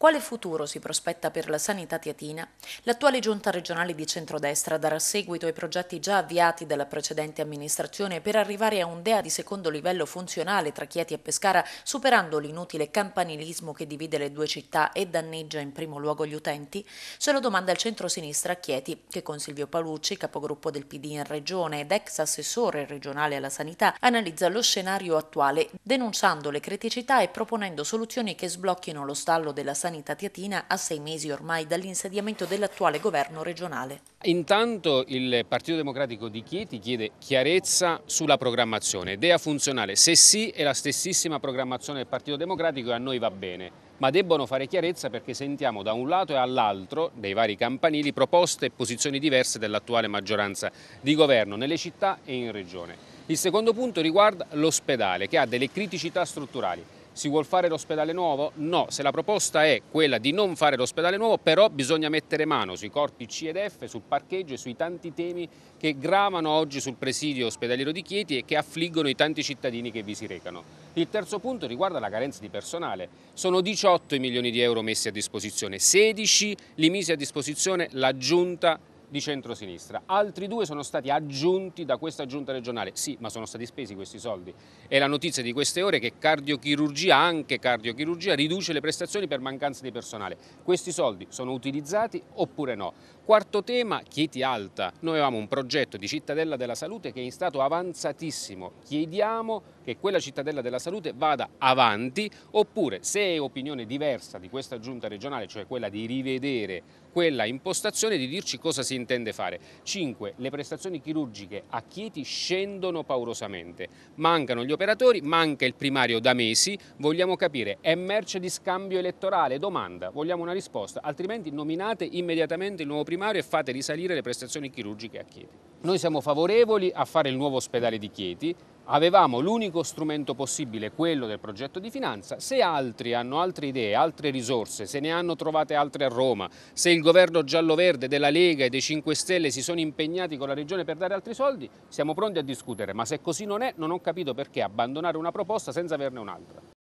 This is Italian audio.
Quale futuro si prospetta per la sanità tiatina? L'attuale giunta regionale di centrodestra darà seguito ai progetti già avviati dalla precedente amministrazione per arrivare a un DEA di secondo livello funzionale tra Chieti e Pescara, superando l'inutile campanilismo che divide le due città e danneggia in primo luogo gli utenti? Se lo domanda il centro-sinistra a Chieti, che con Silvio Palucci, capogruppo del PD in regione ed ex assessore regionale alla sanità, analizza lo scenario attuale, denunciando le criticità e proponendo soluzioni che sblocchino lo stallo della sanità Sanità Tiatina a sei mesi ormai dall'insediamento dell'attuale governo regionale. Intanto il Partito Democratico di Chieti chiede chiarezza sulla programmazione, Dea funzionale, se sì è la stessissima programmazione del Partito Democratico e a noi va bene ma debbono fare chiarezza perché sentiamo da un lato e all'altro dei vari campanili proposte e posizioni diverse dell'attuale maggioranza di governo nelle città e in regione. Il secondo punto riguarda l'ospedale che ha delle criticità strutturali si vuole fare l'ospedale nuovo? No, se la proposta è quella di non fare l'ospedale nuovo, però bisogna mettere mano sui corpi C ed F, sul parcheggio e sui tanti temi che gravano oggi sul presidio ospedaliero di Chieti e che affliggono i tanti cittadini che vi si recano. Il terzo punto riguarda la carenza di personale. Sono 18 i milioni di euro messi a disposizione, 16 li mise a disposizione la giunta di centrosinistra. Altri due sono stati aggiunti da questa giunta regionale. Sì, ma sono stati spesi questi soldi. È la notizia di queste ore che cardiochirurgia, anche cardiochirurgia, riduce le prestazioni per mancanza di personale. Questi soldi sono utilizzati oppure no? Quarto tema, Chieti Alta. Noi avevamo un progetto di cittadella della salute che è in stato avanzatissimo. Chiediamo che quella cittadella della salute vada avanti oppure se è opinione diversa di questa giunta regionale, cioè quella di rivedere quella impostazione, di dirci cosa si intende fare. 5. Le prestazioni chirurgiche a Chieti scendono paurosamente. Mancano gli operatori, manca il primario da mesi. Vogliamo capire, è merce di scambio elettorale? Domanda, vogliamo una risposta. Altrimenti nominate immediatamente il nuovo primario e fate risalire le prestazioni chirurgiche a Chieti. Noi siamo favorevoli a fare il nuovo ospedale di Chieti, avevamo l'unico strumento possibile, quello del progetto di finanza, se altri hanno altre idee, altre risorse, se ne hanno trovate altre a Roma, se il governo giallo-verde della Lega e dei 5 Stelle si sono impegnati con la Regione per dare altri soldi, siamo pronti a discutere, ma se così non è non ho capito perché abbandonare una proposta senza averne un'altra.